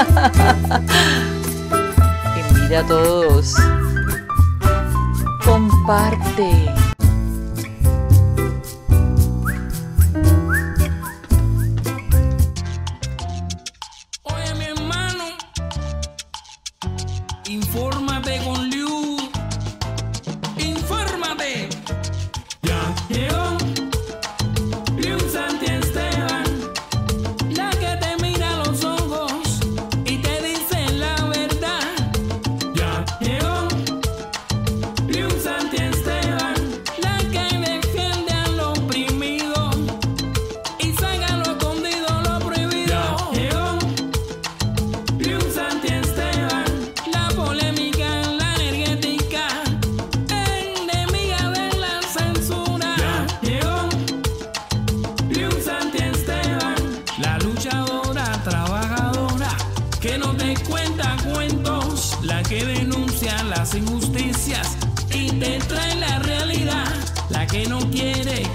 Invita a todos. Comparte.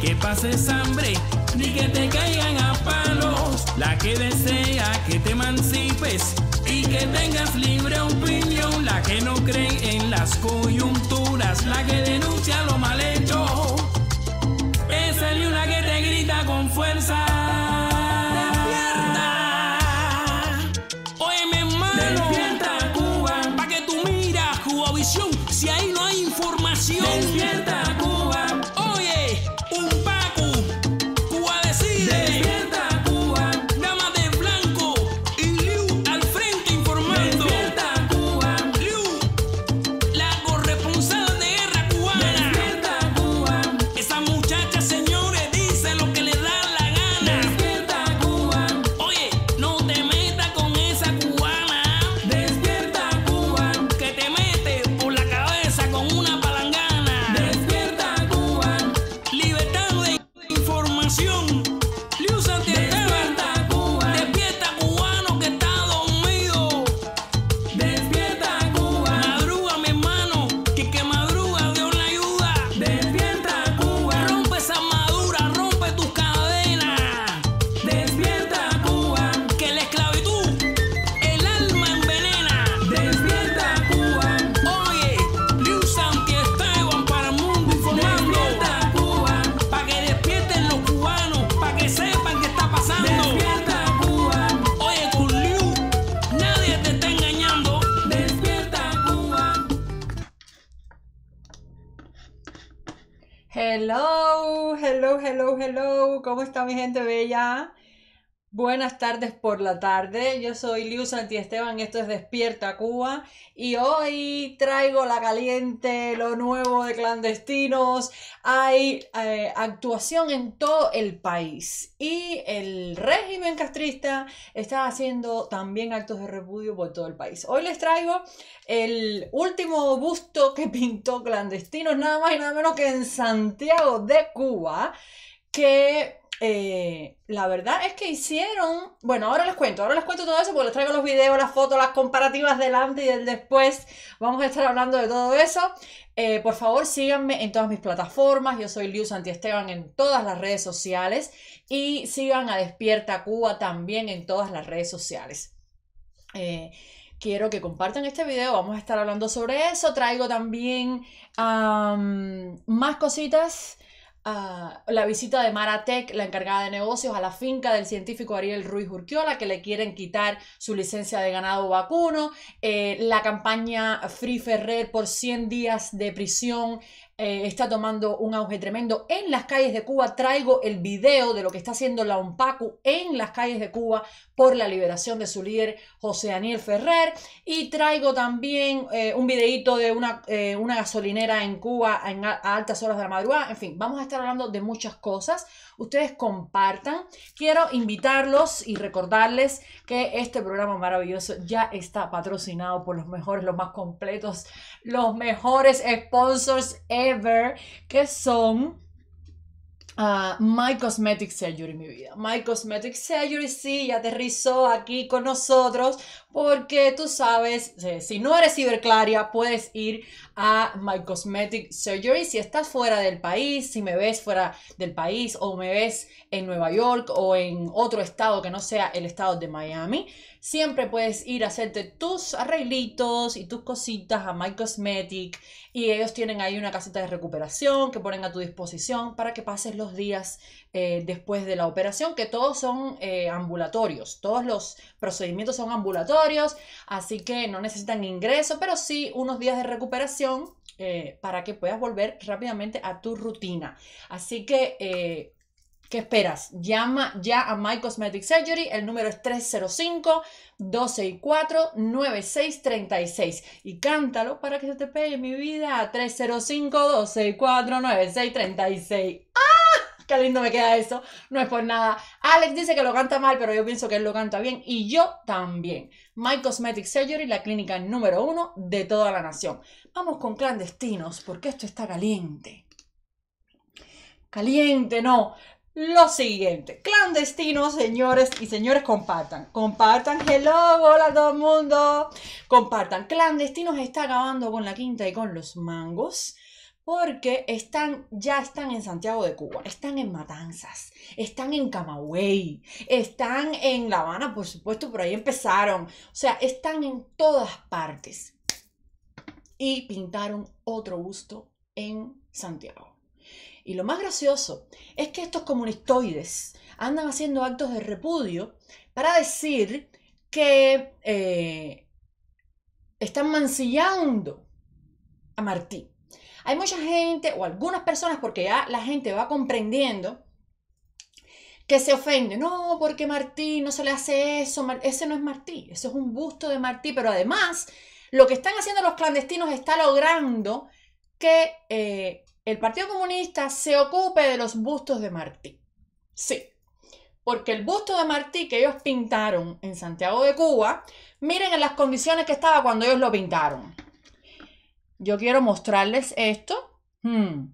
que pases hambre, ni que te caigan a palos. La que desea que te emancipes y que tengas libre opinión. La que no cree en las coyunturas, la que denuncia lo mal hecho. Esa es la que te grita con fuerza. mi gente bella. Buenas tardes por la tarde. Yo soy Liu Santi Esteban, esto es Despierta Cuba y hoy traigo la caliente, lo nuevo de clandestinos. Hay eh, actuación en todo el país y el régimen castrista está haciendo también actos de repudio por todo el país. Hoy les traigo el último busto que pintó clandestinos, nada más y nada menos que en Santiago de Cuba, que eh, la verdad es que hicieron. Bueno, ahora les cuento, ahora les cuento todo eso porque les traigo los videos, las fotos, las comparativas del antes y del después. Vamos a estar hablando de todo eso. Eh, por favor, síganme en todas mis plataformas. Yo soy Liu Santiesteban en todas las redes sociales. Y sigan a Despierta Cuba también en todas las redes sociales. Eh, quiero que compartan este video, vamos a estar hablando sobre eso. Traigo también más cositas Ah, la visita de Maratec, la encargada de negocios, a la finca del científico Ariel Ruiz Urquiola, que le quieren quitar su licencia de ganado vacuno, eh, la campaña Free Ferrer por 100 días de prisión eh, está tomando un auge tremendo. En las calles de Cuba traigo el video de lo que está haciendo la UNPACU en las calles de Cuba por la liberación de su líder José Daniel Ferrer. Y traigo también eh, un videito de eh, una, gasolinera en Cuba a altas horas de la madrugada. En fin, vamos a estar hablando de muchas cosas ustedes compartan. Quiero invitarlos y recordarles que este programa maravilloso ya está patrocinado por los mejores, los más completos, los mejores sponsors ever, que son... Ah, My Cosmetic Surgery, mi vida. My Cosmetic Surgery, sí, ya aterrizó aquí con nosotros porque tú sabes, eh, si no eres ciberclaria, puedes ir a My Cosmetic Surgery. Si estás fuera del país, si me ves fuera del país o me ves en Nueva York o en otro estado que no sea el estado de Miami, siempre puedes ir a hacerte tus arreglitos y tus cositas a My Cosmetic. Y ellos tienen ahí una casita de recuperación que ponen a tu disposición para que pases los días eh, después de la operación, que todos son eh, ambulatorios, todos los procedimientos son ambulatorios, así que no necesitan ingreso, pero sí unos días de recuperación eh, para que puedas volver rápidamente a tu rutina. Así que... ¿Qué esperas? Llama ya a My Cosmetic Surgery. El número es 305-264-9636. Y cántalo para que se te pegue mi vida. 305-264-9636. ¡Ah! Qué lindo me queda eso, no es por nada. Alex dice que lo canta mal, pero yo pienso que él lo canta bien y yo también. My Cosmetic Surgery, la clínica número uno de toda la nación. Vamos con clandestinos, porque esto está caliente. Caliente, no. Lo siguiente, clandestinos, señores y señores, compartan, compartan, hello, hola a todo el mundo, compartan, clandestinos está acabando con la quinta y con los mangos porque están, ya están en Santiago de Cuba, están en Matanzas, están en Camagüey, están en La Habana, por supuesto, por ahí empezaron. O sea, están en todas partes. Y pintaron otro gusto en Santiago. Y lo más gracioso es que estos comunistoides andan haciendo actos de repudio para decir que eh, están mancillando a Martí hay mucha gente o algunas personas, porque ya la gente va comprendiendo, que se ofende. No, porque Martí no se le hace eso. Ese no es Martí, eso es un busto de Martí. Pero además, lo que están haciendo los clandestinos está logrando que eh, el Partido Comunista se ocupe de los bustos de Martí. Sí, porque el busto de Martí que ellos pintaron en Santiago de Cuba, miren en las condiciones que estaba cuando ellos lo pintaron yo quiero mostrarles esto. Hmm.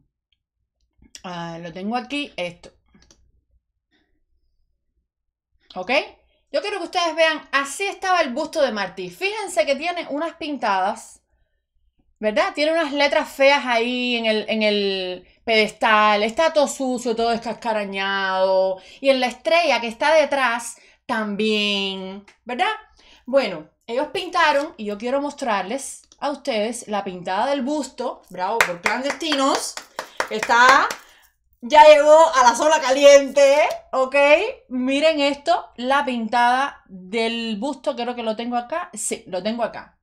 lo tengo aquí, esto. ¿Ok? Yo quiero que ustedes vean, así estaba el busto de Martí. Fíjense que tiene unas pintadas, ¿verdad? Tiene unas letras feas ahí en el, pedestal. Está todo sucio, todo escascarañado. Y en la estrella que está detrás también, ¿verdad? Bueno, ellos pintaron y yo quiero mostrarles a ustedes la pintada del busto, bravo por clandestinos, está, ya llegó a la zona caliente, ¿ok? Miren esto, la pintada del busto, creo que lo tengo acá, sí, lo tengo acá.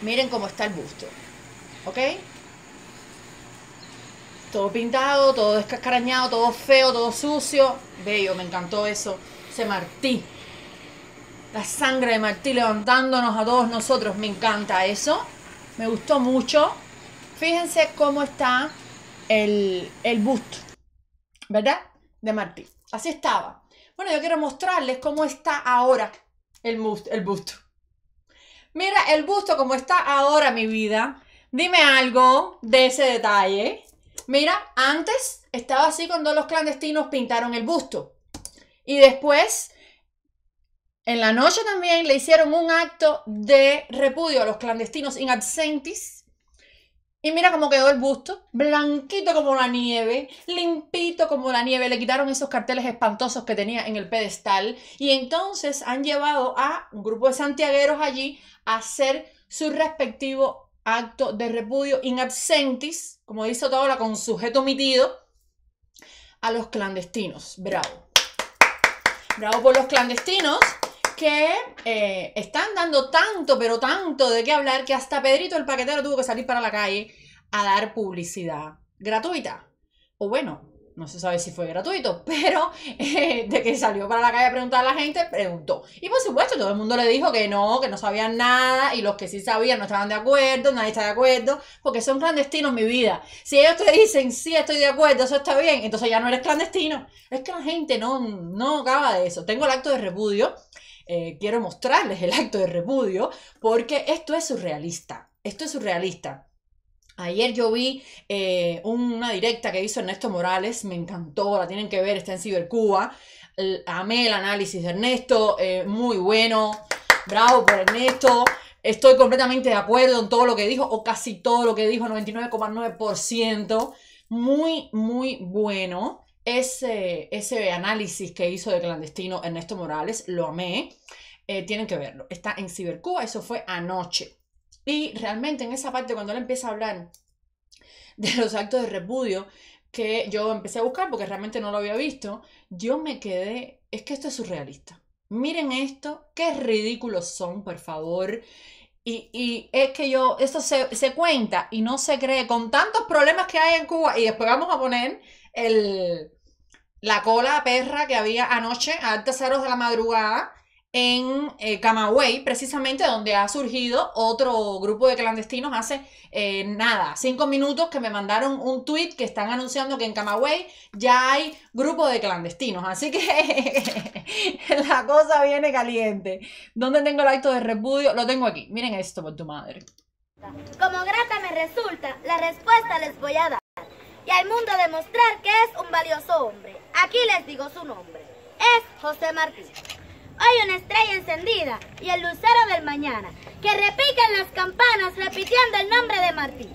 Miren cómo está el busto, ¿ok? Todo pintado, todo descascarañado, todo feo, todo sucio. Bello, me encantó eso. Se martí la sangre de Martí levantándonos a todos nosotros. Me encanta eso. Me gustó mucho. Fíjense cómo está el, busto, ¿verdad? De Martí. Así estaba. Bueno, yo quiero mostrarles cómo está ahora el, busto, el busto. Mira el busto como está ahora, mi vida. Dime algo de ese detalle. Mira, antes estaba así cuando los clandestinos pintaron el busto. Y después en la noche también le hicieron un acto de repudio a los clandestinos in absentis. Y mira cómo quedó el busto, blanquito como la nieve, limpito como la nieve. Le quitaron esos carteles espantosos que tenía en el pedestal. Y entonces han llevado a un grupo de santiagueros allí a hacer su respectivo acto de repudio in absentis, como dice la con sujeto omitido, a los clandestinos. Bravo. Bravo por los clandestinos que eh, están dando tanto, pero tanto de qué hablar, que hasta Pedrito el paquetero tuvo que salir para la calle a dar publicidad gratuita. O bueno, no se sabe si fue gratuito, pero eh, de que salió para la calle a preguntar a la gente, preguntó. Y por supuesto, todo el mundo le dijo que no, que no sabían nada, y los que sí sabían no estaban de acuerdo, nadie está de acuerdo, porque son clandestinos mi vida. Si ellos te dicen, sí, estoy de acuerdo, eso está bien, entonces ya no eres clandestino. Es que la gente no, no acaba de eso. Tengo el acto de repudio eh, quiero mostrarles el acto de repudio porque esto es surrealista, esto es surrealista. Ayer yo vi eh, una directa que hizo Ernesto Morales, me encantó, la tienen que ver, está en Cibercuba. Amé el análisis de Ernesto, eh, muy bueno, bravo por Ernesto. Estoy completamente de acuerdo en todo lo que dijo, o casi todo lo que dijo, 99,9%. Muy, muy bueno ese, ese análisis que hizo de clandestino Ernesto Morales, lo amé, eh, tienen que verlo. Está en Cibercuba, eso fue anoche. Y realmente en esa parte cuando él empieza a hablar de los actos de repudio que yo empecé a buscar porque realmente no lo había visto, yo me quedé, es que esto es surrealista. Miren esto, qué ridículos son, por favor. Y, es que yo, esto se, cuenta y no se cree con tantos problemas que hay en Cuba. Y después vamos a poner el, la cola perra que había anoche a altas de la madrugada en eh, Camagüey, precisamente donde ha surgido otro grupo de clandestinos hace eh, nada, cinco minutos que me mandaron un tweet que están anunciando que en Camagüey ya hay grupo de clandestinos, así que la cosa viene caliente. ¿Dónde tengo el acto de repudio? Lo tengo aquí, miren esto por tu madre. Como grata me resulta, la respuesta les voy a dar y al mundo demostrar que es un valioso hombre. Aquí les digo su nombre. Es José Martí. Hoy una estrella encendida y el lucero del mañana, que en las campanas repitiendo el nombre de Martí.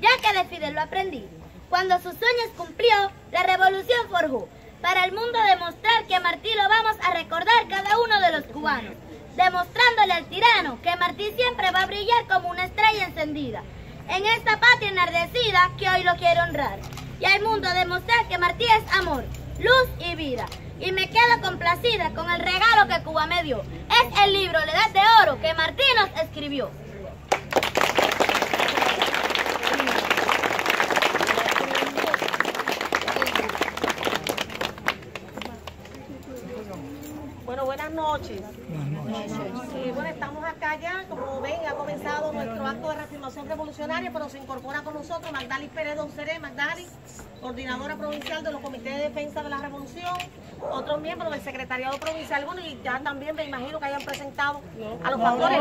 Ya que de Fidel lo aprendí, cuando sus sueños cumplió, la revolución forjó. Para el mundo demostrar que Martí lo vamos a recordar cada uno de los cubanos, demostrándole al tirano que Martí siempre va a brillar como una estrella encendida en esta patria enardecida que hoy lo quiero honrar. Y al mundo demostrar que Martí es amor, luz y vida. Y me quedo complacida con el regalo que Cuba me dio. Es el libro La Edad de Oro que Martí nos escribió. Bueno, buenas noches. Buenas bueno, estamos acá ya, como ven, ha comenzado nuestro acto de reafirmación revolucionaria, pero se incorpora con nosotros Magdalis Pérez Donceré, Magdalis, coordinadora provincial de los comités de defensa de la revolución, otros miembros del secretariado provincial, bueno, y ya también me imagino que hayan presentado a los factores.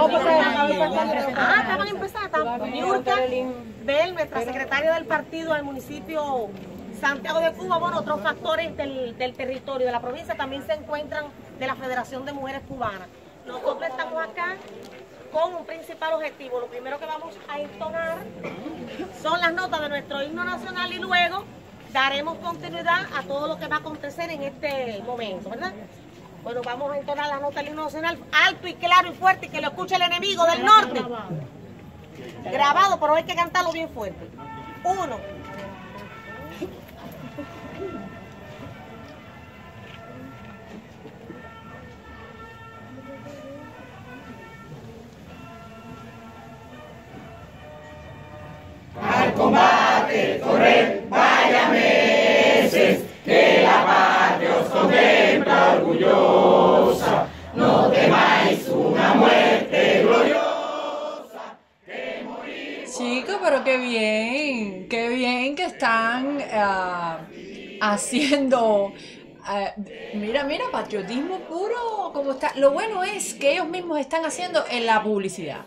ah, estaban empezando, empezar, nuestra secretaria del partido del municipio Santiago de Cuba, bueno, otros factores del, del territorio de la provincia también se encuentran de la Federación de Mujeres Cubanas. Nosotros estamos acá con un principal objetivo. Lo primero que vamos a entonar son las notas de nuestro himno nacional y luego daremos continuidad a todo lo que va a acontecer en este momento, ¿verdad? Bueno, vamos a entonar la nota del himno nacional alto y claro y fuerte y que lo escuche el enemigo del norte. Grabado, pero hay que cantarlo bien fuerte. Uno. combate, correr, vaya meses, que la patria os contempla orgullosa. No temáis una muerte gloriosa. Que morir... Chicos, pero qué bien, qué bien que están ah, haciendo ah, mira, mira, patriotismo puro, como está. Lo bueno es que ellos mismos están haciendo en la publicidad.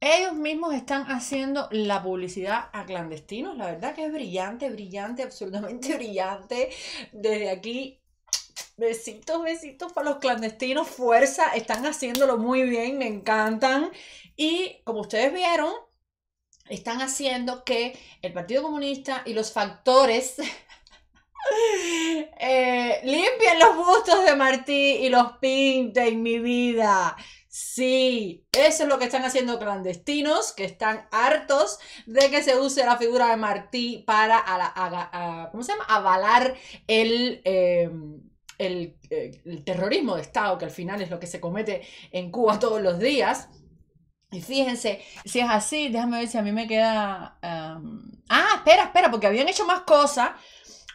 Ellos mismos están haciendo la publicidad a clandestinos. La verdad que es brillante, brillante, absolutamente brillante. Desde aquí, besitos, besitos para los clandestinos. Fuerza, están haciéndolo muy bien, me encantan. Y como ustedes vieron, están haciendo que el Partido Comunista y los factores eh, limpien los bustos de Martí y los pinten, mi vida. Sí, eso es lo que están haciendo clandestinos, que están hartos de que se use la figura de Martí para, ¿cómo se llama? Avalar el... Em, eh, el, terrorismo de Estado, que al final es lo que se comete en Cuba todos los días. Y fíjense, si es así, déjame ver si a mí me queda... Em, ah, espera, espera, porque habían hecho más cosas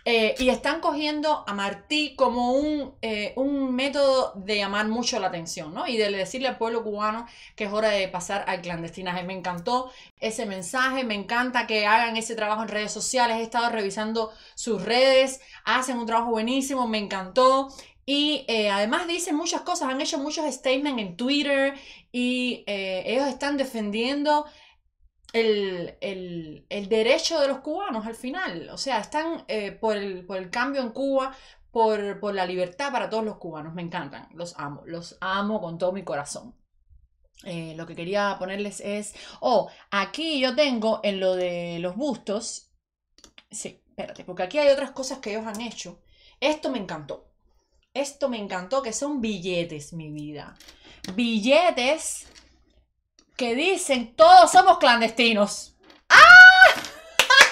eh, y están cogiendo a Martí como eh, un, método de llamar mucho la atención, ¿no? Y de decirle al pueblo cubano que es hora de pasar al clandestinaje. Me encantó ese mensaje, me encanta que hagan ese trabajo en redes sociales. He estado revisando sus redes, hacen un trabajo buenísimo, me encantó. Y eh, además dicen muchas cosas, han hecho muchos statements en Twitter y ellos están defendiendo el, derecho de los cubanos al final. O sea, están eh, por, el, cambio en Cuba, por, la libertad para todos los cubanos. Me encantan, los amo, los amo con todo mi corazón. Eh, lo que quería ponerles es, oh, aquí yo tengo en lo de los bustos, sí, espérate, porque aquí hay otras cosas que ellos han hecho. Esto me encantó. Esto me encantó, que son billetes, mi vida. Billetes que dicen todos somos clandestinos. ¡Ah!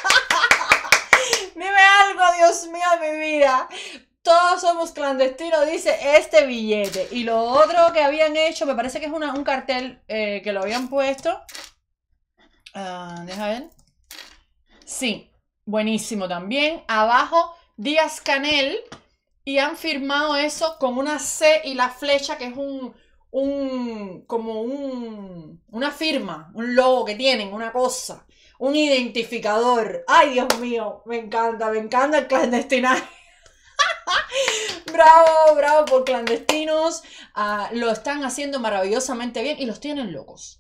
Dime algo, Dios mío, mi vida. Todos somos clandestinos, dice este billete. Y lo otro que habían hecho, me parece que es un cartel eh, que lo habían puesto. Ah, deja ver. Sí, buenísimo también. Abajo, Díaz Canel. Y han firmado eso con una C y la flecha, que es un, un, como un, una firma, un logo que tienen, una cosa, un identificador. Ay, Dios mío, me encanta, me encanta el clandestinaje. bravo, bravo por clandestinos. Ah, lo están haciendo maravillosamente bien y los tienen locos.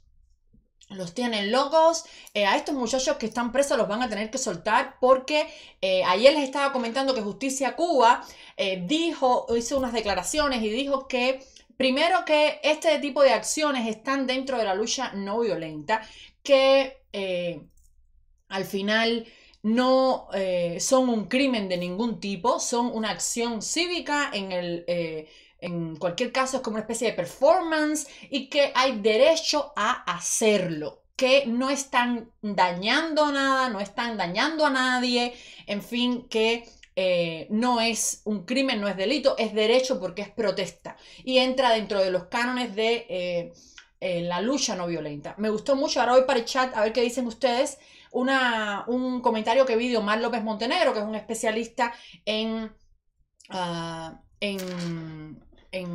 Los tienen locos. Eh, a estos muchachos que están presos los van a tener que soltar porque eh, ayer les estaba comentando que Justicia Cuba eh, dijo, hizo unas declaraciones y dijo que primero que este tipo de acciones están dentro de la lucha no violenta, que eh, al final no eh, son un crimen de ningún tipo, son una acción cívica en el... Eh, en cualquier caso es como una especie de performance y que hay derecho a hacerlo, que no están dañando nada, no están dañando a nadie, en fin, que eh, no es un crimen, no es delito, es derecho porque es protesta y entra dentro de los cánones de eh, eh, la lucha no violenta. Me gustó mucho, ahora hoy para el chat a ver qué dicen ustedes, Una, un comentario que vi de Omar López Montenegro, que es un especialista en, ah, en,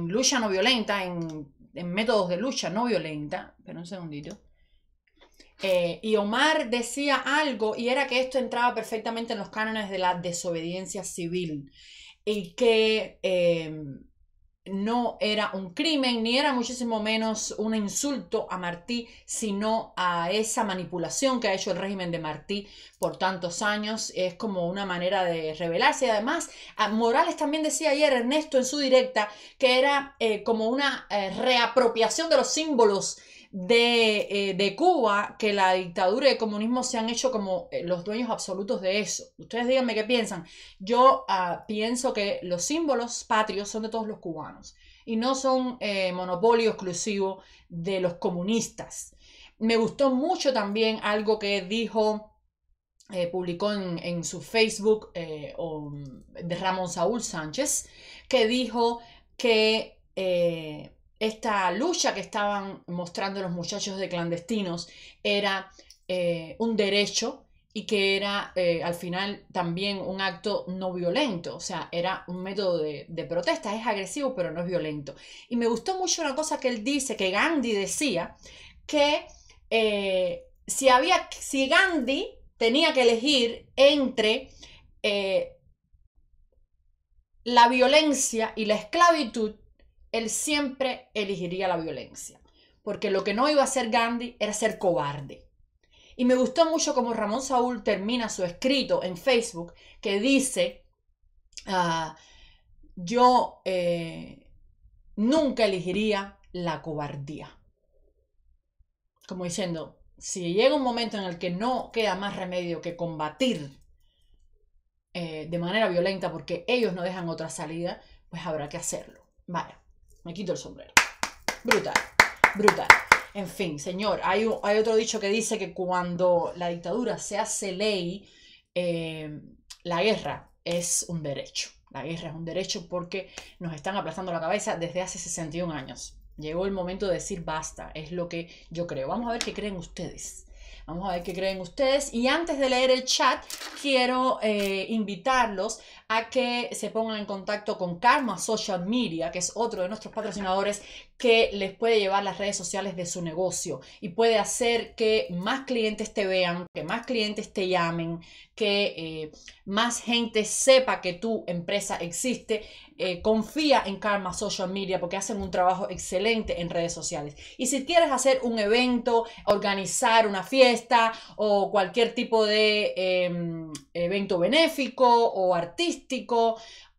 lucha no violenta, en, en métodos de lucha no violenta, espera un segundito. Eh, y Omar decía algo y era que esto entraba perfectamente en los cánones de la desobediencia civil y que eh, no era un crimen ni era muchísimo menos un insulto a Martí, sino a esa manipulación que ha hecho el régimen de Martí por tantos años. Es como una manera de rebelarse. además, Morales también decía ayer, Ernesto, en su directa, que era eh, como una reapropiación de los símbolos eh, de, Cuba que la dictadura y el comunismo se han hecho como eh, los dueños absolutos de eso. Ustedes díganme qué piensan. Yo ah, pienso que los símbolos patrios son de todos los cubanos y no son eh, monopolio exclusivo de los comunistas. Me gustó mucho también algo que dijo publicó en, su Facebook de Ramón Saúl Sánchez, que dijo que esta lucha que estaban mostrando los muchachos de clandestinos era eh, un derecho y que era eh, al final también un acto no violento, o sea, era un método de, protesta, es agresivo pero no es violento. Y me gustó mucho una cosa que él dice, que Gandhi decía, que eh, si, había, si Gandhi tenía que elegir entre la violencia y la esclavitud, él siempre elegiría la violencia, porque lo que no iba a hacer Gandhi era ser cobarde. Y me gustó mucho como Ramón Saúl termina su escrito en Facebook que dice, ah, yo eh, nunca elegiría la cobardía. Como diciendo, si llega un momento en el que no queda más remedio que combatir eh, de manera violenta porque ellos no dejan otra salida, pues habrá que hacerlo. Vaya. Me quito el sombrero. Brutal, brutal. En fin, señor, hay, otro dicho que dice que cuando la dictadura se hace ley, eh, la guerra es un derecho. La guerra es un derecho porque nos están aplastando la cabeza desde hace 61 años. Llegó el momento de decir basta, es lo que yo creo. Vamos a ver qué creen ustedes. Vamos a ver qué creen ustedes. Y antes de leer el chat, quiero eh, invitarlos a que se pongan en contacto con Karma Social Media, que es otro de nuestros patrocinadores que les puede llevar las redes sociales de su negocio y puede hacer que más clientes te vean, que más clientes te llamen, que eh, más gente sepa que tu empresa existe. Eh, confía en Karma Social Media porque hacen un trabajo excelente en redes sociales. Y si quieres hacer un evento, organizar una fiesta o cualquier tipo de em, evento benéfico o artístico,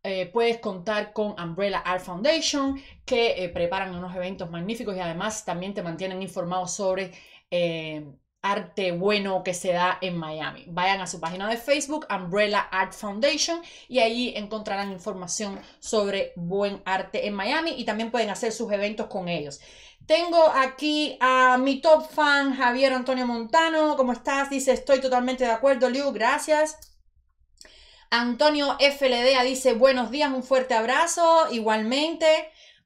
eh, puedes contar con Umbrella Art Foundation, que eh, preparan unos eventos magníficos y además también te mantienen informado sobre eh, arte bueno que se da en Miami. Vayan a su página de Facebook, Umbrella Art Foundation, y ahí encontrarán información sobre buen arte en Miami y también pueden hacer sus eventos con ellos. Tengo aquí a mi top fan, Javier Antonio Montano. ¿Cómo estás? Dice, estoy totalmente de acuerdo, Liu, gracias. Antonio FLDA dice buenos días, un fuerte abrazo, igualmente.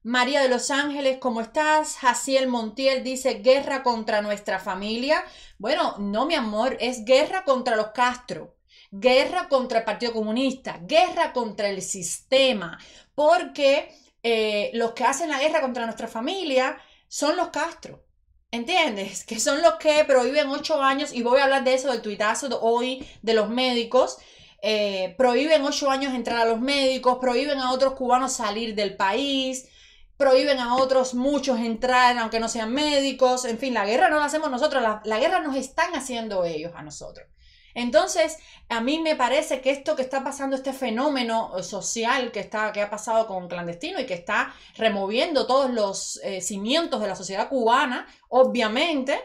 María de los Ángeles, ¿cómo estás? Jaciel Montiel dice guerra contra nuestra familia. Bueno, no, mi amor, es guerra contra los Castro, guerra contra el Partido Comunista, guerra contra el sistema, porque eh, los que hacen la guerra contra nuestra familia son los Castro. ¿Entiendes? Que son los que prohíben ocho años, y voy a hablar de eso, del tuitazo hoy de los médicos, eh, prohíben ocho años entrar a los médicos, prohíben a otros cubanos salir del país, prohíben a otros muchos entrar aunque no sean médicos, en fin, la guerra no la hacemos nosotros, la, guerra nos están haciendo ellos a nosotros. Entonces, a mí me parece que esto que está pasando, este fenómeno social que, está, que ha pasado con clandestino y que está removiendo todos los eh, cimientos de la sociedad cubana, obviamente,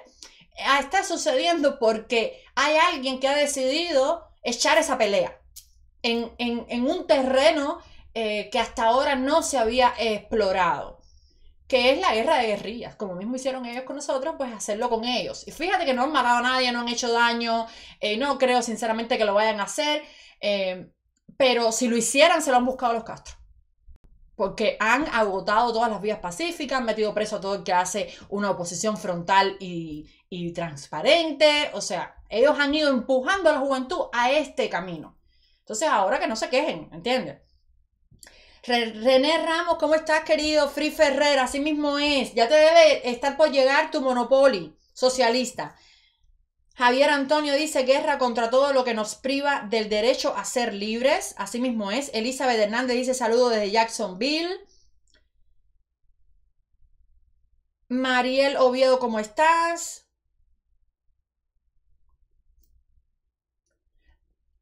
ah, está sucediendo porque hay alguien que ha decidido echar esa pelea en, un terreno eh, que hasta ahora no se había explorado, que es la guerra de guerrillas, como mismo hicieron ellos con nosotros, pues hacerlo con ellos. Y fíjate que no han matado a nadie, no han hecho daño, eh, no creo sinceramente que lo vayan a hacer, eh, pero si lo hicieran se lo han buscado los castros porque han agotado todas las vías pacíficas, han metido preso a todo el que hace una oposición frontal y, transparente. O sea, ellos han ido empujando a la juventud a este camino. Entonces, ahora que no se quejen, ¿entiendes? René Ramos, ¿cómo estás, querido? Free Ferrer, así mismo es. Ya te debe estar por llegar tu monopoly socialista. Javier Antonio dice guerra contra todo lo que nos priva del derecho a ser libres. Así mismo es. Elizabeth Hernández dice saludo desde Jacksonville. Mariel Oviedo, ¿cómo estás?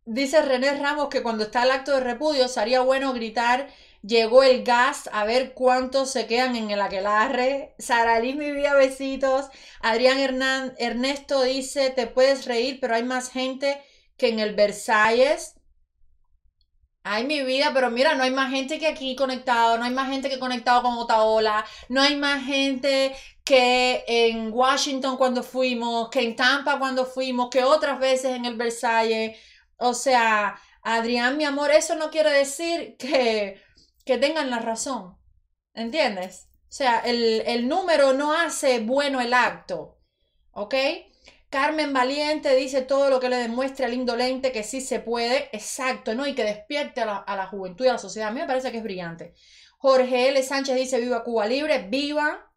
Dice René Ramos que cuando está el acto de repudio sería bueno gritar Llegó el gas, a ver cuántos se quedan en el aquelarre. Sara Liz, mi vida, besitos. Adrián Hernán, Ernesto dice, te puedes reír, pero hay más gente que en el Versalles. Ay, mi vida, pero mira, no hay más gente que aquí conectado, no hay más gente que conectado con Otaola, no hay más gente que en Washington cuando fuimos, que en Tampa cuando fuimos, que otras veces en el Versalles. O sea, Adrián, mi amor, eso no quiere decir que, que tengan la razón. ¿Entiendes? O sea, el, número no hace bueno el acto. ¿Ok? Carmen Valiente dice todo lo que le demuestre al indolente que sí se puede, exacto, ¿no? Y que despierte a la, a la, juventud y a la sociedad. A mí me parece que es brillante. Jorge L. Sánchez dice, viva Cuba Libre, viva.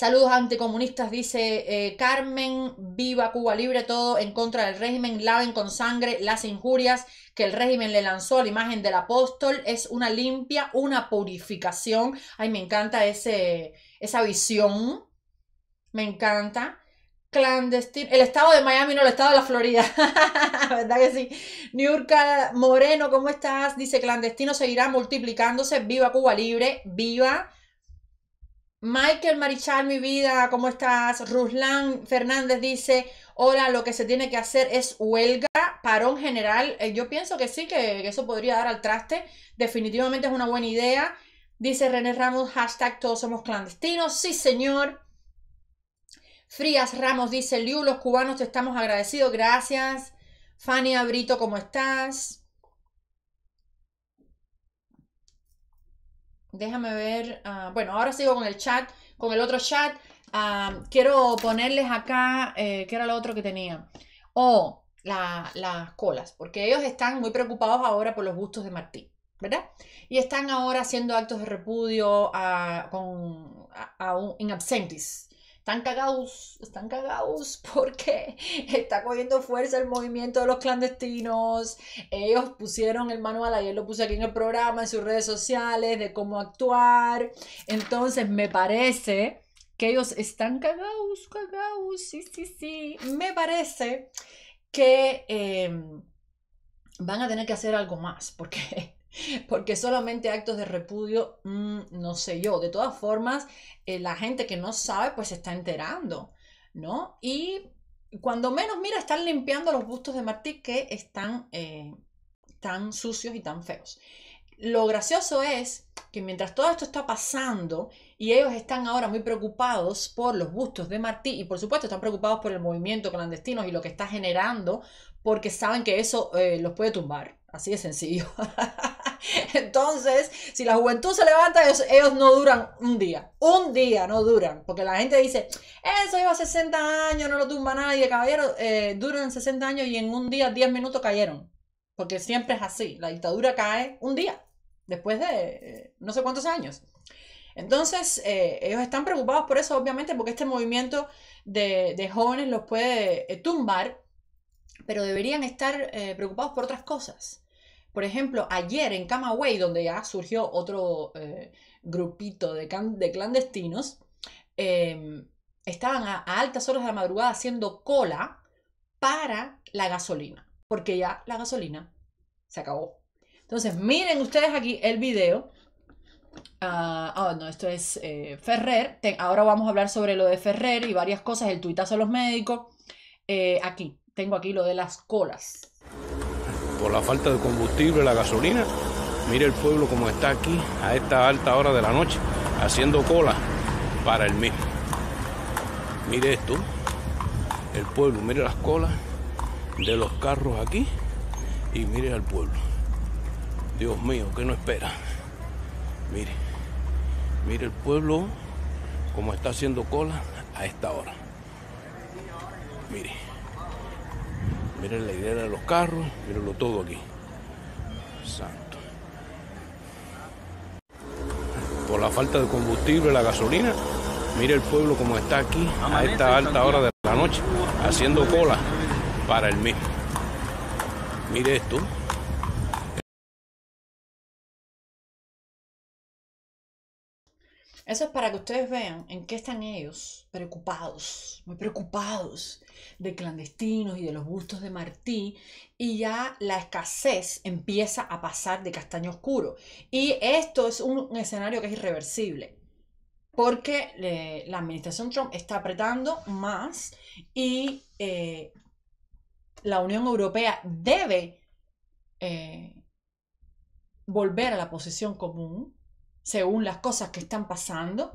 Saludos anticomunistas, dice eh, Carmen. Viva Cuba Libre, todo en contra del régimen. Laven con sangre las injurias que el régimen le lanzó a la imagen del apóstol. Es una limpia, una purificación. Ay, me encanta ese, esa visión. Me encanta. Clandestino. El estado de Miami, no el estado de la Florida. ¿Verdad que sí? Niurka Moreno, ¿cómo estás? Dice clandestino seguirá multiplicándose. Viva Cuba Libre, viva Michael Marichal, mi vida, ¿cómo estás? Ruslan Fernández dice, hola, lo que se tiene que hacer es huelga, parón general. Eh, yo pienso que sí, que, eso podría dar al traste. Definitivamente es una buena idea. Dice René Ramos, hashtag todos somos clandestinos. Sí, señor. Frías Ramos dice, Liu, los cubanos te estamos agradecidos. Gracias. Fanny Abrito, ¿cómo estás? Déjame ver. Ah, bueno, ahora sigo con el chat, con el otro chat. Ah, quiero ponerles acá, eh, ¿qué era lo otro que tenía? o oh, las colas, porque ellos están muy preocupados ahora por los gustos de Martín, ¿verdad? Y están ahora haciendo actos de repudio ah, a, en absentis, están cagados, están cagados porque está cogiendo fuerza el movimiento de los clandestinos. Ellos pusieron el manual, ayer lo puse aquí en el programa, en sus redes sociales, de cómo actuar. Entonces, me parece que ellos están cagados, cagados, sí, sí, sí. Me parece que eh, van a tener que hacer algo más porque Porque solamente actos de repudio, mm, no sé yo. De todas formas, eh, la gente que no sabe, pues se está enterando, ¿no? Y cuando menos mira, están limpiando los bustos de Martí que están eh, tan sucios y tan feos. Lo gracioso es que mientras todo esto está pasando y ellos están ahora muy preocupados por los bustos de Martí y por supuesto están preocupados por el movimiento clandestino y lo que está generando porque saben que eso eh, los puede tumbar. Así de sencillo. Entonces, si la juventud se levanta, ellos, no duran un día. Un día no duran. Porque la gente dice, eso lleva 60 años, no lo tumba nadie, caballero. Eh, duran 60 años y en un día, 10 minutos cayeron. Porque siempre es así. La dictadura cae un día, después de eh, no sé cuántos años. Entonces, eh, ellos están preocupados por eso, obviamente, porque este movimiento de jóvenes los puede tumbar pero deberían estar eh, preocupados por otras cosas. Por ejemplo, ayer en Camagüey, donde ya surgió otro eh, grupito de, de clandestinos, em, estaban a, altas horas de la madrugada haciendo cola para la gasolina, porque ya la gasolina se acabó. Entonces, miren ustedes aquí el video Ah, oh, no, esto es eh, Ferrer. ahora vamos a hablar sobre lo de Ferrer y varias cosas, el tuitazo a los médicos. aquí tengo aquí lo de las colas. Por la falta de combustible, la gasolina, mire el pueblo como está aquí a esta alta hora de la noche, haciendo cola para el mismo. Mire esto, el pueblo, mire las colas de los carros aquí y mire al pueblo. Dios mío, que no espera? Mire, mire el pueblo como está haciendo cola a esta hora. Mire. Miren la idea de los carros, mirenlo todo aquí. Santo. Por la falta de combustible, la gasolina, mire el pueblo como está aquí a esta alta hora de la noche, haciendo cola para el mismo. Mire esto. Eso es para que ustedes vean en qué están ellos preocupados, muy preocupados de clandestinos y de los bustos de Martí. Y ya la escasez empieza a pasar de castaño oscuro. Y esto es un, escenario que es irreversible porque eh, la administración Trump está apretando más y eh, la Unión Europea debe eh, volver a la posición común según las cosas que están pasando.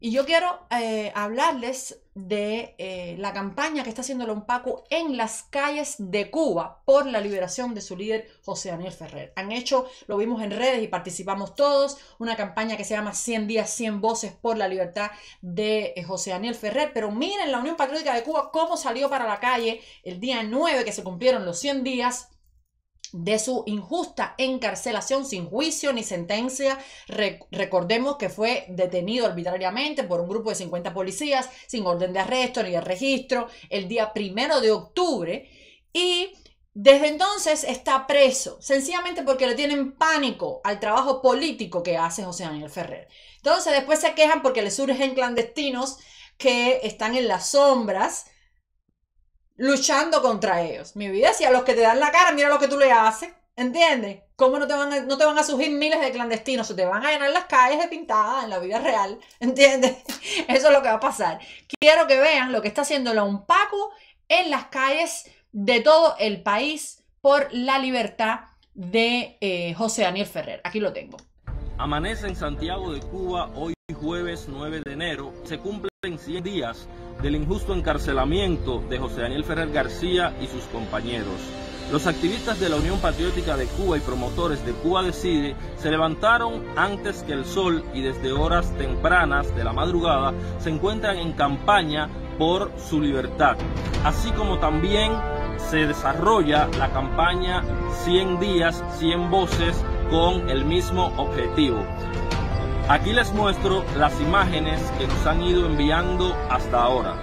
Y yo quiero eh, hablarles de eh, la campaña que está haciendo Lompaco en las calles de Cuba por la liberación de su líder José Daniel Ferrer. Han hecho, lo vimos en redes y participamos todos, una campaña que se llama 100 días, 100 voces por la libertad de eh, José Daniel Ferrer. Pero miren la Unión Patriótica de Cuba cómo salió para la calle el día 9 que se cumplieron los 100 días de su injusta encarcelación sin juicio ni sentencia. recordemos que fue detenido arbitrariamente por un grupo de 50 policías sin orden de arresto ni de registro el día primero de octubre y desde entonces está preso, sencillamente porque le tienen pánico al trabajo político que hace José Daniel Ferrer. Entonces después se quejan porque le surgen clandestinos que están en las sombras luchando contra ellos. Mi vida, si a los que te dan la cara, mira lo que tú le haces. ¿Entiendes? ¿Cómo no te, van a, no te van a surgir miles de clandestinos? Se te van a llenar las calles de pintada en la vida real. ¿Entiendes? Eso es lo que va a pasar. Quiero que vean lo que está haciendo la UNPACO en las calles de todo el país por la libertad de eh, José Daniel Ferrer. Aquí lo tengo. Amanece en Santiago de Cuba hoy jueves 9 de enero. Se cumple en 100 días del injusto encarcelamiento de José Daniel Ferrer García y sus compañeros. Los activistas de la Unión Patriótica de Cuba y promotores de Cuba Decide se levantaron antes que el sol y desde horas tempranas de la madrugada se encuentran en campaña por su libertad, así como también se desarrolla la campaña 100 días, 100 voces con el mismo objetivo. Aquí les muestro las imágenes que nos han ido enviando hasta ahora.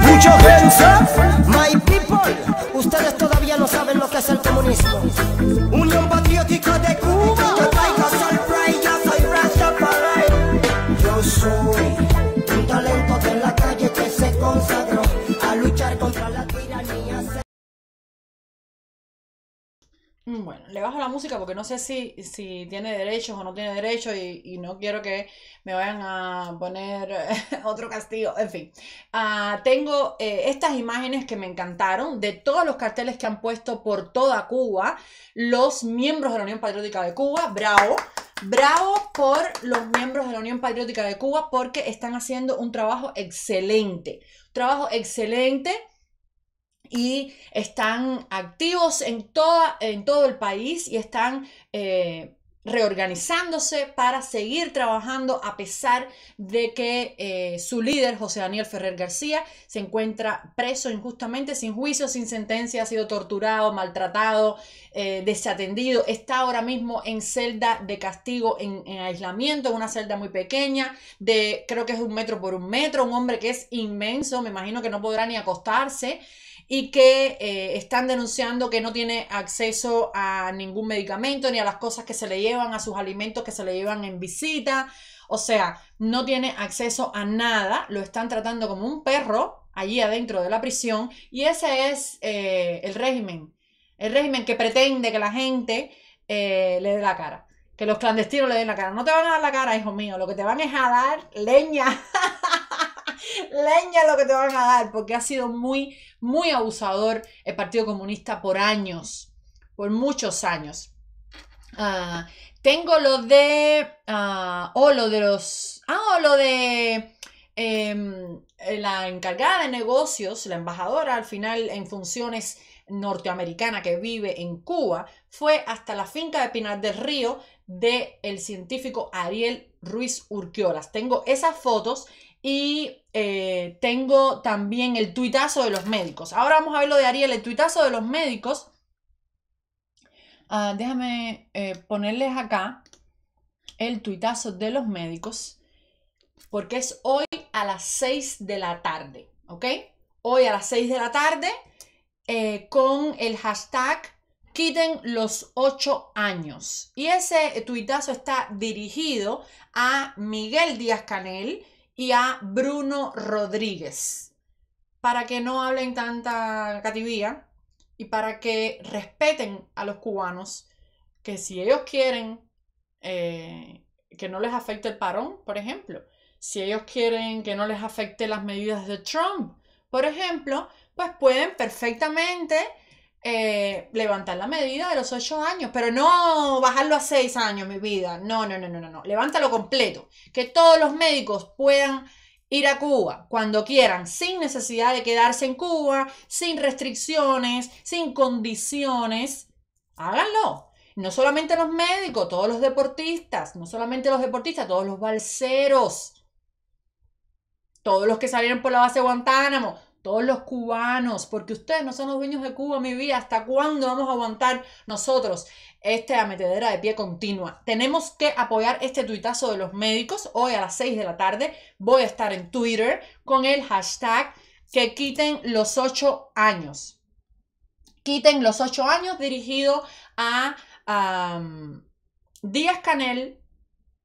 Muchos Mucho my people. Ustedes todavía no saben lo que es el comunismo. Unión Patriótica de Cuba. Mm, bueno, le bajo la música porque no sé si, si tiene derechos o no tiene derechos y, no quiero que me vayan a poner eh, otro castigo. En fin, ah, tengo eh, estas imágenes que me encantaron de todos los carteles que han puesto por toda Cuba los miembros de la Unión Patriótica de Cuba. Bravo. Bravo por los miembros de la Unión Patriótica de Cuba porque están haciendo un trabajo excelente. trabajo excelente y están activos en, toda, en todo el país y están eh, reorganizándose para seguir trabajando a pesar de que eh, su líder, José Daniel Ferrer García, se encuentra preso injustamente, sin juicio, sin sentencia, ha sido torturado, maltratado, eh, desatendido, está ahora mismo en celda de castigo, en, en, aislamiento, en una celda muy pequeña, de creo que es un metro por un metro, un hombre que es inmenso, me imagino que no podrá ni acostarse y que eh, están denunciando que no tiene acceso a ningún medicamento ni a las cosas que se le llevan, a sus alimentos que se le llevan en visita. O sea, no tiene acceso a nada, lo están tratando como un perro allí adentro de la prisión y ese es eh, el régimen, el régimen que pretende que la gente eh, le dé la cara que los clandestinos le den la cara. No te van a dar la cara, hijo mío. Lo que te van es a dar leña. leña lo que te van a dar, porque ha sido muy, muy abusador el Partido Comunista por años, por muchos años. Ah, tengo lo de. Ah, o lo de los. Ah, oh, lo de. Em, la encargada de negocios, la embajadora al final en funciones norteamericana que vive en Cuba, fue hasta la finca de Pinar del Río del el científico Ariel Ruiz Urquiolas. Tengo esas fotos y eh, tengo también el tuitazo de los médicos. Ahora vamos a ver lo de Ariel, el tuitazo de los médicos. Ah, déjame eh, ponerles acá el tuitazo de los médicos, porque es hoy a las 6 de la tarde, ¿ok? Hoy a las 6 de la tarde eh, con el hashtag quiten los 8 años. Y ese tuitazo está dirigido a Miguel Díaz Canel, y a Bruno Rodríguez para que no hablen tanta cativía y para que respeten a los cubanos que si ellos quieren eh, que no les afecte el parón, por ejemplo, si ellos quieren que no les afecte las medidas de Trump, por ejemplo, pues pueden perfectamente eh, levantar la medida de los 8 años, pero no bajarlo a 6 años, mi vida. No, no, no, no, no, no. Levántalo completo. Que todos los médicos puedan ir a Cuba cuando quieran, sin necesidad de quedarse en Cuba, sin restricciones, sin condiciones. Háganlo. No solamente los médicos, todos los deportistas, no solamente los deportistas, todos los balseros, todos los que salieron por la base de Guantánamo, todos los cubanos, porque ustedes no son los dueños de Cuba, mi vida, ¿hasta cuándo vamos a aguantar nosotros esta metedera de pie continua? Tenemos que apoyar este tuitazo de los médicos, hoy a las 6 de la tarde voy a estar en Twitter con el hashtag que quiten los 8 años. Quiten los 8 años dirigido a, Díaz Canel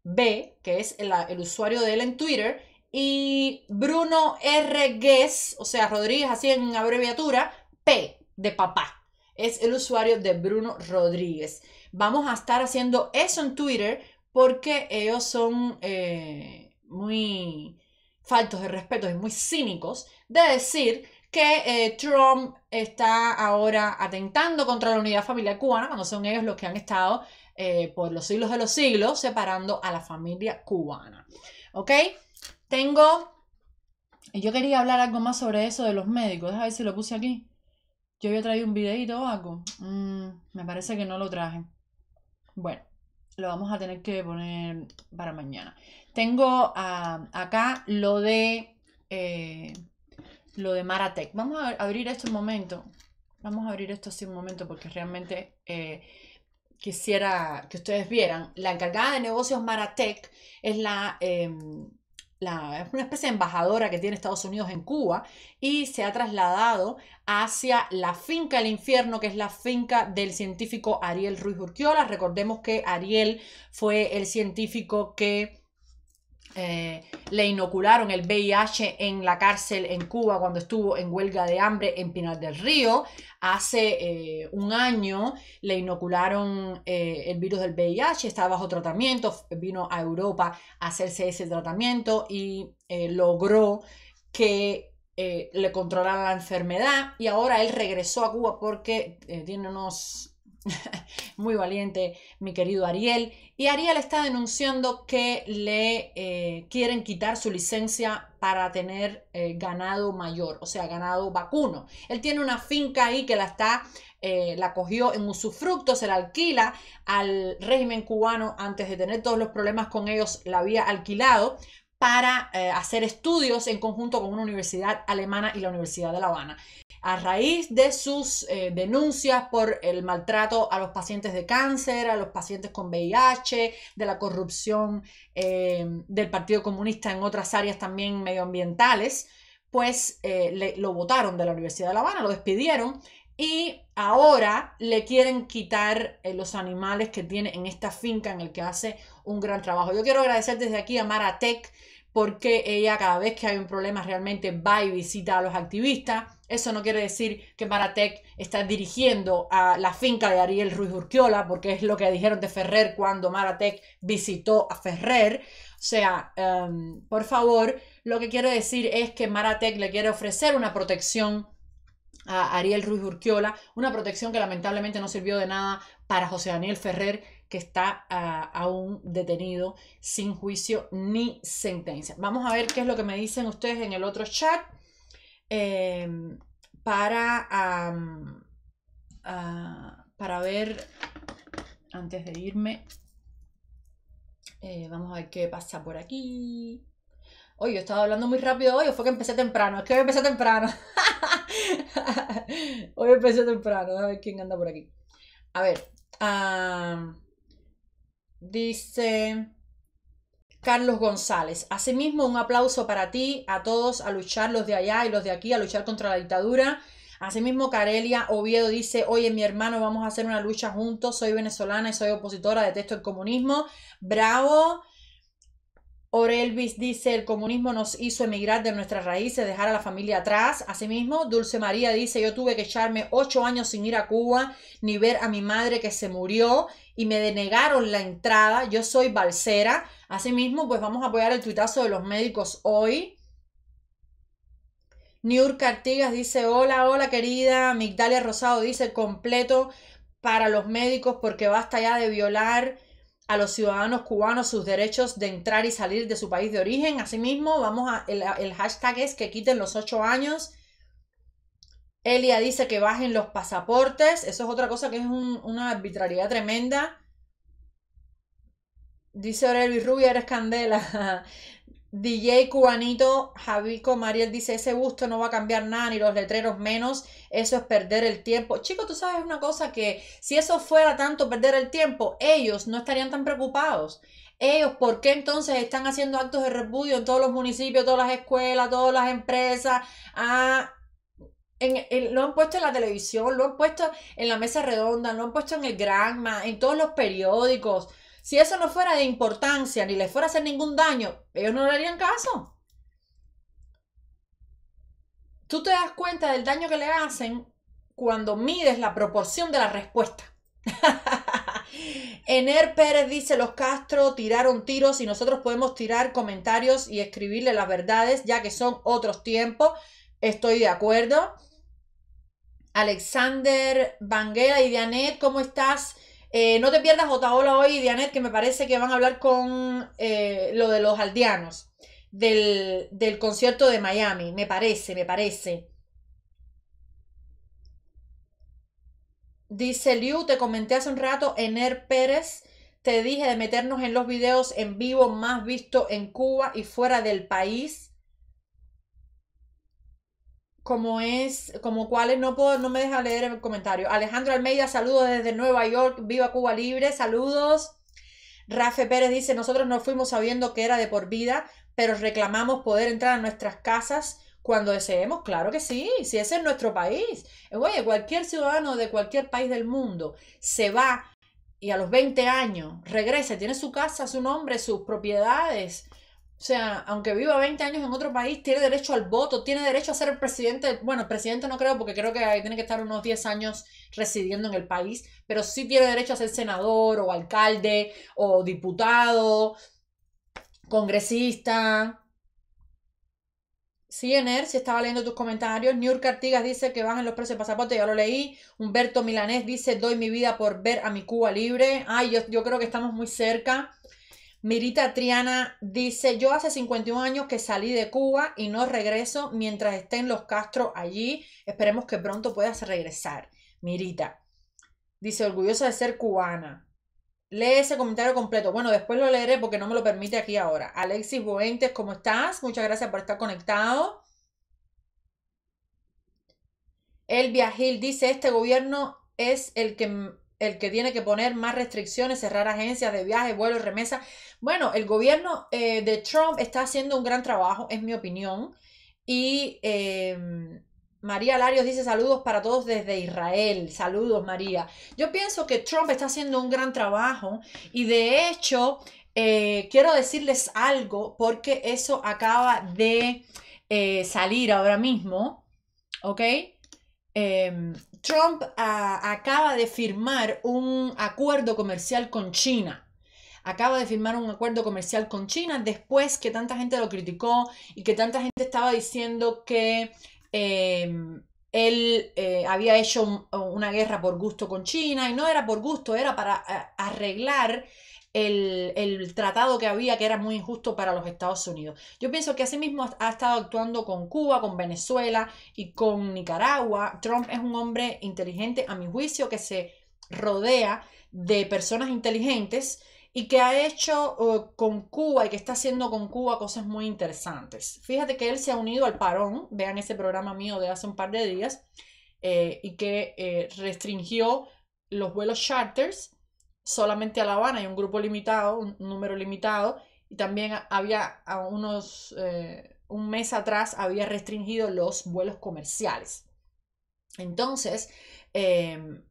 B, que es el usuario de él en Twitter, y Bruno R. Guess, o sea, Rodríguez, así en abreviatura, P de papá. Es el usuario de Bruno Rodríguez. Vamos a estar haciendo eso en Twitter porque ellos son eh, muy faltos de respeto y muy cínicos de decir que eh, Trump está ahora atentando contra la unidad familiar cubana, cuando son ellos los que han estado eh, por los siglos de los siglos separando a la familia cubana. ¿Ok? Tengo. Yo quería hablar algo más sobre eso de los médicos. a ver si lo puse aquí. Yo había traído un videito o algo. Mm, me parece que no lo traje. Bueno, lo vamos a tener que poner para mañana. Tengo ah, acá lo de. Eh, lo de Maratec. Vamos a abrir esto un momento. Vamos a abrir esto así un momento porque realmente eh, quisiera que ustedes vieran. La encargada de negocios Maratec es la, em, es una especie de embajadora que tiene Estados Unidos en Cuba y se ha trasladado hacia la finca del infierno, que es la finca del científico Ariel Ruiz Urquiola. Recordemos que Ariel fue el científico que eh, le inocularon el VIH en la cárcel en Cuba cuando estuvo en huelga de hambre en Pinar del Río. Hace eh, un año le inocularon eh, el virus del VIH, estaba bajo tratamiento, vino a Europa a hacerse ese tratamiento y logró que le controlara la enfermedad y ahora él regresó a Cuba porque tiene unos muy valiente mi querido Ariel. Y Ariel está denunciando que le eh, quieren quitar su licencia para tener eh, ganado mayor, o sea, ganado vacuno. Él tiene una finca ahí que la está, eh, la cogió en usufructo, se la alquila al régimen cubano antes de tener todos los problemas con ellos, la había alquilado para hacer estudios en conjunto con una universidad alemana y la Universidad de La Habana a raíz de sus eh, denuncias por el maltrato a los pacientes de cáncer, a los pacientes con VIH, de la corrupción eh, del Partido Comunista en otras áreas también medioambientales, pues eh, lo votaron de la Universidad de La Habana, lo despidieron y ahora le quieren quitar los animales que tiene en esta finca en el que hace un gran trabajo. Yo quiero agradecer desde aquí a Maratec, porque ella cada vez que hay un problema realmente va y visita a los activistas. Eso no quiere decir que Maratec está dirigiendo a la finca de Ariel Ruiz Urquiola, porque es lo que dijeron de Ferrer cuando Maratec visitó a Ferrer. O sea, em, por favor, lo que quiero decir es que Maratec le quiere ofrecer una protección a Ariel Ruiz Urquiola, una protección que lamentablemente no sirvió de nada para José Daniel Ferrer, que está ah, aún detenido sin juicio ni sentencia. Vamos a ver qué es lo que me dicen ustedes en el otro chat em, para, ah, para ver, antes de irme, eh, vamos a ver qué pasa por aquí. Oye, estaba hablando muy rápido hoy, o fue que empecé temprano. Es que hoy empecé temprano. hoy empecé temprano. A ver quién anda por aquí. A ver. Dice Carlos González. Asimismo, un aplauso para ti, a todos, a luchar los de allá y los de aquí, a luchar contra la dictadura. Asimismo, Carelia Oviedo dice, oye, mi hermano, vamos a hacer una lucha juntos, soy venezolana y soy opositora, detesto el comunismo. Bravo. Orelvis dice, el comunismo nos hizo emigrar de nuestras raíces, dejar a la familia atrás. Asimismo, Dulce María dice, yo tuve que echarme ocho años sin ir a Cuba, ni ver a mi madre que se murió, y me denegaron la entrada. Yo soy balsera. Asimismo, pues vamos a apoyar el tuitazo de los médicos hoy. Niur Cartigas dice, hola, hola querida. Migdalia Rosado dice, completo para los médicos porque basta ya de violar a los ciudadanos cubanos sus derechos de entrar y salir de su país de origen. Asimismo, vamos a, el, hashtag es que quiten los ocho años. Elia dice que bajen los pasaportes. Eso es otra cosa que es una arbitrariedad tremenda. Dice Aurelio Rubia, eres candela. DJ cubanito Javico Mariel dice, ese gusto no va a cambiar nada, ni los letreros menos, eso es perder el tiempo. Chicos, tú sabes una cosa, que si eso fuera tanto perder el tiempo, ellos no estarían tan preocupados. Ellos, ¿por qué entonces están haciendo actos de repudio en todos los municipios, todas las escuelas, todas las empresas? Ah, lo han puesto en la televisión, lo han puesto en la mesa redonda, lo han puesto en el Granma, en todos los periódicos. Si eso no fuera de importancia ni les fuera a hacer ningún daño, ellos no le harían caso. Tú te das cuenta del daño que le hacen cuando mides la proporción de la respuesta. Ener Pérez dice, los Castro tiraron tiros y nosotros podemos tirar comentarios y escribirle las verdades, ya que son otros tiempos. Estoy de acuerdo. Alexander Vanguera y Dianet, ¿cómo estás? Eh, no te pierdas Otaola hoy Dianet, que me parece que van a hablar con eh, lo de los aldeanos del, del concierto de Miami. Me parece, me parece. Dice Liu, te comenté hace un rato, Ener Pérez, te dije de meternos en los videos en vivo más visto en Cuba y fuera del país como es, como cuáles, no puedo, no me deja leer el comentario. Alejandro Almeida, saludos desde Nueva York, viva Cuba Libre, saludos. Rafe Pérez dice, nosotros no fuimos sabiendo que era de por vida, pero reclamamos poder entrar a nuestras casas cuando deseemos, claro que sí, si ese es nuestro país. Oye, cualquier ciudadano de cualquier país del mundo se va y a los 20 años regresa, tiene su casa, su nombre, sus propiedades, o sea, aunque viva 20 años en otro país, tiene derecho al voto, tiene derecho a ser presidente. Bueno, presidente no creo porque creo que tiene que estar unos 10 años residiendo en el país, pero sí tiene derecho a ser senador o alcalde o diputado, congresista. CNR, si estaba leyendo tus comentarios, Niurka Artigas dice que bajan los precios de pasaporte, ya lo leí. Humberto Milanés dice, doy mi vida por ver a mi Cuba libre. Ay, yo creo que estamos muy cerca Mirita Triana dice, yo hace 51 años que salí de Cuba y no regreso mientras estén los Castro allí. Esperemos que pronto puedas regresar. Mirita. Dice, orgullosa de ser cubana. Lee ese comentario completo. Bueno, después lo leeré porque no me lo permite aquí ahora. Alexis Boentes, ¿cómo estás? Muchas gracias por estar conectado. El viajil dice, este gobierno es el que el que tiene que poner más restricciones, cerrar agencias de viaje, vuelos, remesas. Bueno, el gobierno eh, de Trump está haciendo un gran trabajo, es mi opinión. Y eh, María Larios dice saludos para todos desde Israel. Saludos, María. Yo pienso que Trump está haciendo un gran trabajo y de hecho eh, quiero decirles algo porque eso acaba de salir ahora mismo. ¿Ok? Em, Trump ah, acaba de firmar un acuerdo comercial con China. Acaba de firmar un acuerdo comercial con China después que tanta gente lo criticó y que tanta gente estaba diciendo que eh, él eh, había hecho una guerra por gusto con China y no era por gusto, era para eh, arreglar el, tratado que había que era muy injusto para los Estados Unidos. Yo pienso que mismo ha estado actuando con Cuba, con Venezuela y con Nicaragua. Trump es un hombre inteligente, a mi juicio, que se rodea de personas inteligentes y que ha hecho uh, con Cuba y que está haciendo con Cuba cosas muy interesantes. Fíjate que él se ha unido al parón, vean ese programa mío de hace un par de días, eh, y que eh, restringió los vuelos charters solamente a La Habana y un grupo limitado, un número limitado, y también había a unos, eh, un mes atrás había restringido los vuelos comerciales. Entonces, em,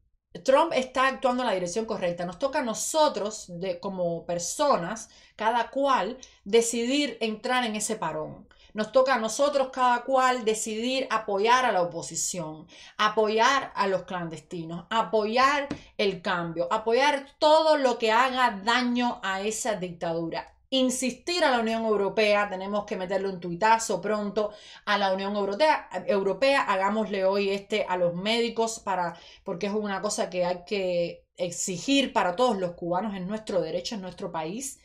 Trump está actuando en la dirección correcta. Nos toca a nosotros, como personas, cada cual, decidir entrar en ese parón. Nos toca a nosotros cada cual decidir apoyar a la oposición, apoyar a los clandestinos, apoyar el cambio, apoyar todo lo que haga daño a esa dictadura insistir a la Unión Europea, tenemos que meterle un tuitazo pronto a la Unión Europea, Europea, hagámosle hoy este a los médicos para porque es una cosa que hay que exigir para todos los cubanos, en nuestro derecho, en nuestro país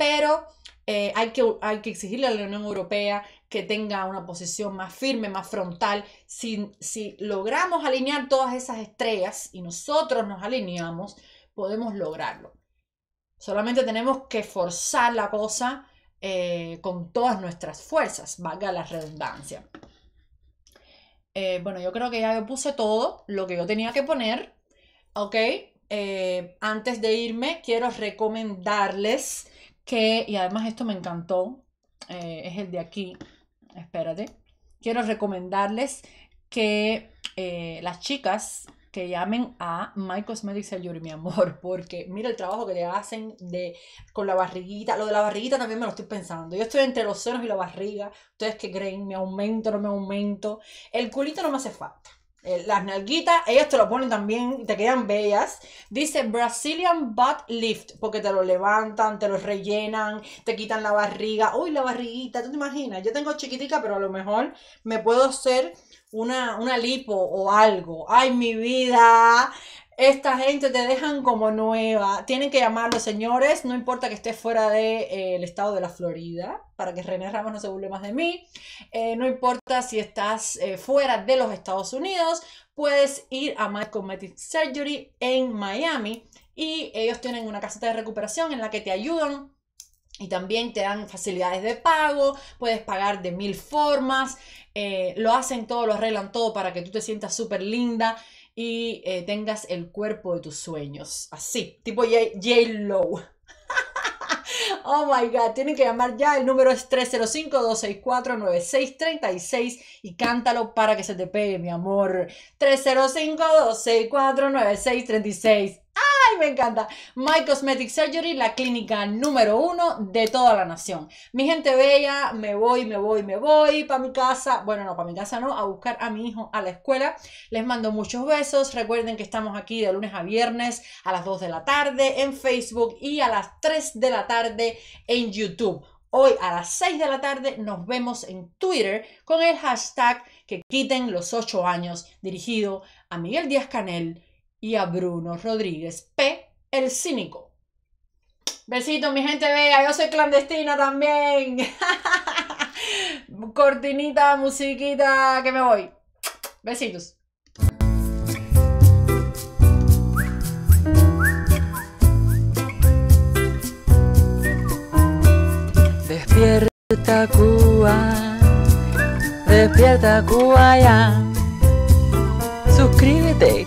pero eh, hay, que, hay que exigirle a la Unión Europea que tenga una posición más firme, más frontal. Si, logramos alinear todas esas estrellas y nosotros nos alineamos, podemos lograrlo. Solamente tenemos que forzar la cosa eh, con todas nuestras fuerzas, valga la redundancia. Eh, bueno, yo creo que ya yo puse todo lo que yo tenía que poner, ¿ok? antes de irme, quiero recomendarles que, y además esto me encantó, eh, es el de aquí, espérate, quiero recomendarles que eh, las chicas que llamen a My Cosmetics Yuri, mi amor, porque mira el trabajo que le hacen de, con la barriguita. Lo de la barriguita también me lo estoy pensando. Yo estoy entre los senos y la barriga. ¿Ustedes que creen? ¿Me aumento no me aumento? El culito no me hace falta. Eh, las nalguitas, ellas te lo ponen también y te quedan bellas. Dice Brazilian butt lift, porque te lo levantan, te lo rellenan, te quitan la barriga. Uy, la barriguita, ¿tú te imaginas? Yo tengo chiquitica, pero a lo mejor me puedo hacer una, una lipo o algo. Ay, mi vida, esta gente te dejan como nueva. Tienen que llamar los señores. No importa que estés fuera del de, eh, el estado de la Florida, para que René Ramos no se burle más de mí. Eh, no importa si estás eh, fuera de los Estados Unidos, puedes ir a My Cosmetic Surgery en Miami. Y ellos tienen una caseta de recuperación en la que te ayudan y también te dan facilidades de pago, puedes pagar de mil formas, lo hacen todo, lo arreglan todo para que tú te sientas súper linda y eh, tengas el cuerpo de tus sueños. Así, tipo j Low. Oh my God, tienen que llamar ya. El número es 305-264-9636 y cántalo para que se te pegue, mi amor. 305-264-9636. ¡Ay, me encanta! My Cosmetic Surgery, la clínica número uno de toda la nación. Mi gente bella, me voy, me voy, me voy para mi casa. Bueno, no, para mi casa no, a buscar a mi hijo a la escuela. Les mando muchos besos. Recuerden que estamos aquí de lunes a viernes a las 2 de la tarde en Facebook y a las 3 de la tarde en YouTube. Hoy a las 6 de la tarde nos vemos en Twitter con el hashtag que quiten los ocho años dirigido a Miguel Díaz Canel, y a Bruno Rodríguez P, el cínico. Besitos, mi gente bella, yo soy clandestina también. Cortinita, musiquita, que me voy. Besitos. Despierta Cuba, despierta Cuba ya. Suscríbete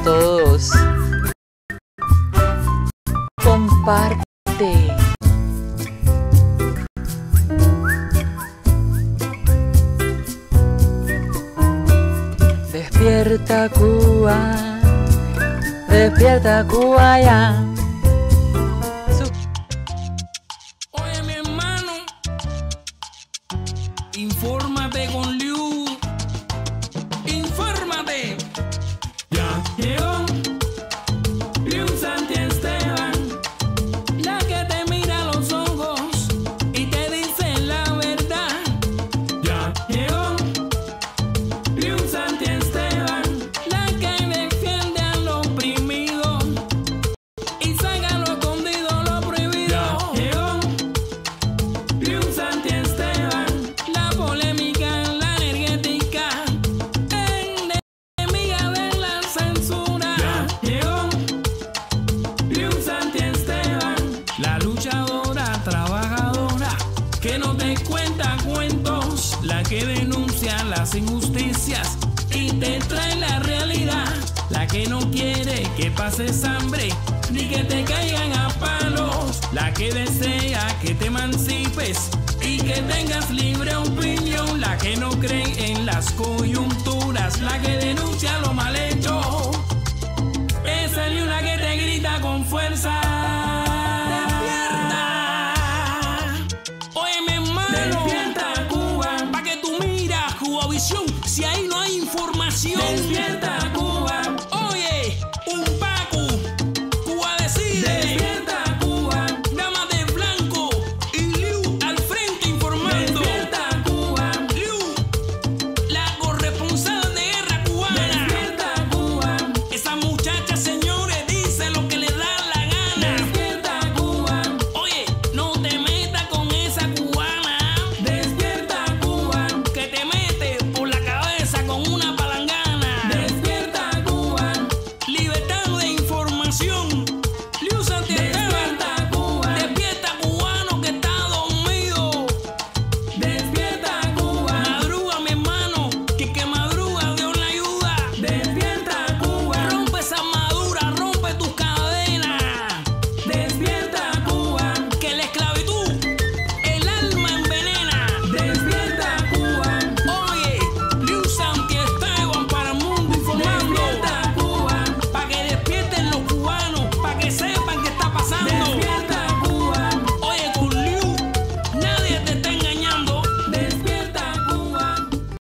todos. Comparte. Despierta Cuba, despierta Cuba ya. libre opinión, la que no cree en las coyunturas, la que denuncia lo mal hecho. Esa es la que te grita con fuerza. Despierta Cuba, pa' que tú miras visión, si ahí no hay información. Despierta